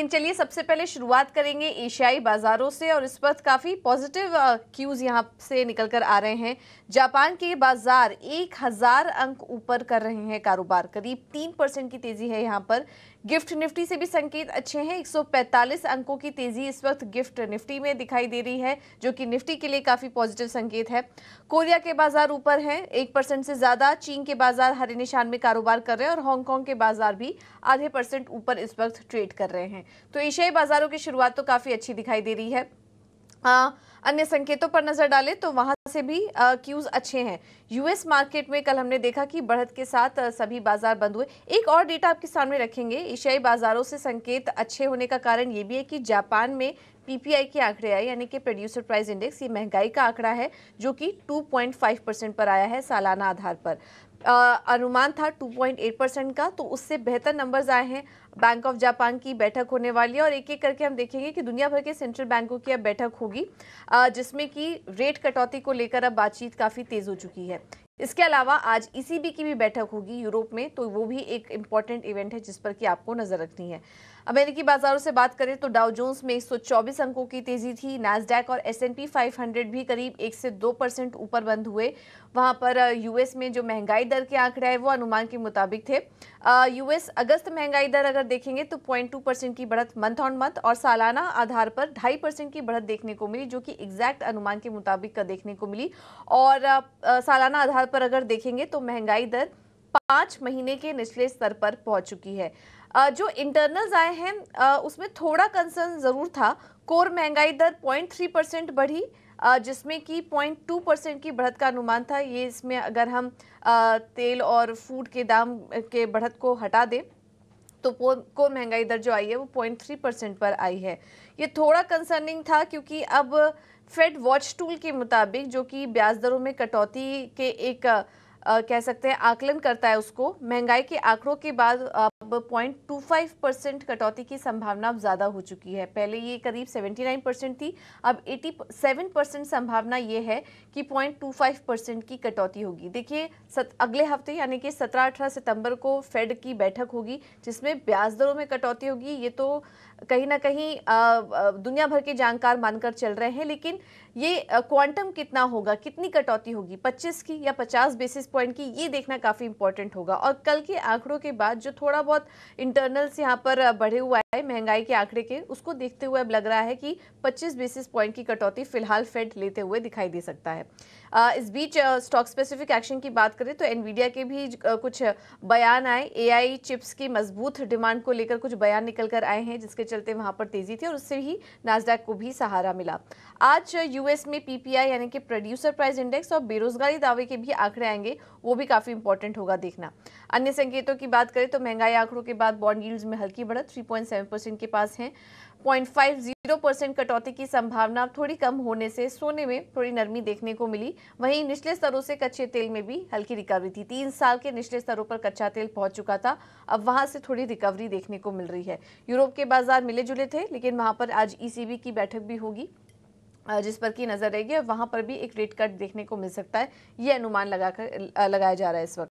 लेकिन चलिए सबसे पहले शुरुआत करेंगे एशियाई बाज़ारों से और इस वक्त काफ़ी पॉजिटिव क्यूज़ यहाँ से निकल कर आ रहे हैं जापान के बाज़ार एक हज़ार अंक ऊपर कर रहे हैं कारोबार करीब तीन परसेंट की तेज़ी है यहाँ पर गिफ्ट निफ्टी से भी संकेत अच्छे हैं 145 अंकों की तेजी इस वक्त गिफ्ट निफ्टी में दिखाई दे रही है जो कि निफ्टी के लिए काफ़ी पॉजिटिव संकेत है कोरिया के बाजार ऊपर हैं एक परसेंट से ज़्यादा चीन के बाजार हरे निशान में कारोबार कर रहे हैं और हांगकांग के बाजार भी आधे परसेंट ऊपर इस वक्त ट्रेड कर रहे हैं तो एशियाई बाजारों की शुरुआत तो काफ़ी अच्छी दिखाई दे रही है अन्य संकेतों पर नजर डालें तो वहां से भी क्यूज अच्छे हैं यूएस मार्केट में कल हमने देखा कि बढ़त के साथ सभी बाजार बंद हुए एक और डेटा आपके सामने रखेंगे एशियाई बाजारों से संकेत अच्छे होने का कारण ये भी है कि जापान में पीपीआई के आंकड़े आए यानी कि प्रोड्यूसर प्राइस इंडेक्स ये महंगाई का आंकड़ा है जो कि 2.5 परसेंट पर आया है सालाना आधार पर अनुमान था 2.8 परसेंट का तो उससे बेहतर नंबर्स आए हैं बैंक ऑफ जापान की बैठक होने वाली है और एक एक करके हम देखेंगे कि दुनिया भर के सेंट्रल बैंकों की अब बैठक होगी जिसमें कि रेट कटौती को लेकर अब बातचीत काफ़ी तेज़ हो चुकी है इसके अलावा आज ईसीबी e की भी बैठक होगी यूरोप में तो वो भी एक इम्पॉर्टेंट इवेंट है जिस पर कि आपको नज़र रखनी है अमेरिकी बाजारों से बात करें तो डाउ जोन्स में 124 अंकों की तेजी थी नैसडैक और एसएनपी 500 भी करीब एक से दो परसेंट ऊपर बंद हुए वहां पर यूएस में जो महंगाई दर के आंकड़े हैं वो अनुमान के मुताबिक थे यूएस अगस्त महंगाई दर अगर देखेंगे तो पॉइंट परसेंट की बढ़त मंथ ऑन मंथ और सालाना आधार पर ढाई परसेंट की बढ़त देखने को मिली जो कि एग्जैक्ट अनुमान के मुताबिक का देखने को मिली और आ, आ, सालाना आधार पर अगर देखेंगे तो महंगाई दर पाँच महीने के निचले स्तर पर पहुंच चुकी है जो इंटरनल्स आए हैं उसमें थोड़ा कंसर्न ज़रूर था कोर महंगाई दर पॉइंट थ्री परसेंट बढ़ी जिसमें कि पॉइंट टू परसेंट की बढ़त का अनुमान था ये इसमें अगर हम तेल और फूड के दाम के बढ़त को हटा दें तो कोर महंगाई दर जो आई है वो पॉइंट थ्री परसेंट पर आई है ये थोड़ा कंसर्निंग था क्योंकि अब फेड वॉच टूल के मुताबिक जो कि ब्याज दरों में कटौती के एक आ, कह सकते हैं आकलन करता है उसको महंगाई के आंकड़ों के बाद अब पॉइंट टू फाइव परसेंट कटौती की संभावना अब ज़्यादा हो चुकी है पहले ये करीब सेवेंटी नाइन परसेंट थी अब एटी सेवन परसेंट संभावना ये है कि पॉइंट टू फाइव परसेंट की कटौती होगी देखिए सत अगले हफ्ते यानी कि सत्रह अठारह सितंबर को फेड की बैठक होगी जिसमें ब्याज दरों में कटौती होगी ये तो कहीं ना कहीं दुनिया भर के जानकार मानकर चल रहे हैं लेकिन ये क्वांटम कितना होगा कितनी कटौती होगी पच्चीस की या पचास बेसिस पॉइंट की ये देखना काफ़ी इंपॉर्टेंट होगा और कल के आंकड़ों के बाद जो थोड़ा बहुत इंटरनल्स यहाँ पर बढ़े हुए महंगाई के आंकड़े के उसको देखते हुए अब लग रहा है कि 25 बेसिस पॉइंट की कटौती फिलहाल फेड लेते हुए दिखाई दे सकता है आ, इस बीच स्टॉक स्पेसिफिक एक्शन की बात करें तो एनवीडिया के भी कुछ बयान आए एआई चिप्स की मजबूत डिमांड को लेकर कुछ बयान निकल कर आए हैं जिसके चलते वहां पर तेजी थी और उससे ही नाजडैक को भी सहारा मिला आज यूएस में पीपीआई यानी कि प्रोड्यूसर प्राइस इंडेक्स और बेरोजगारी दावे के भी आंकड़े आएंगे वो भी काफी इंपॉर्टेंट होगा देखना अन्य संकेतों की बात करें तो महंगाई आंकड़ों के बाद बॉन्ड यील्ड्स में हल्की बढ़त थ्री सेवन परसेंट के पास हैं पॉइंट फाइव जीरो परसेंट कटौती की संभावना थोड़ी कम होने से सोने में थोड़ी नरमी देखने को मिली वहीं निचले स्तरों से कच्चे तेल में भी हल्की रिकवरी थी तीन साल के निचले स्तरों पर कच्चा तेल पहुंच चुका था अब वहां से थोड़ी रिकवरी देखने को मिल रही है यूरोप के बाजार मिले जुले थे लेकिन वहाँ पर आज ई e की बैठक भी होगी जिस पर की नजर रहेगी वहां पर भी एक रेट कट देखने को मिल सकता है ये अनुमान लगाकर लगाया जा रहा है इस वक्त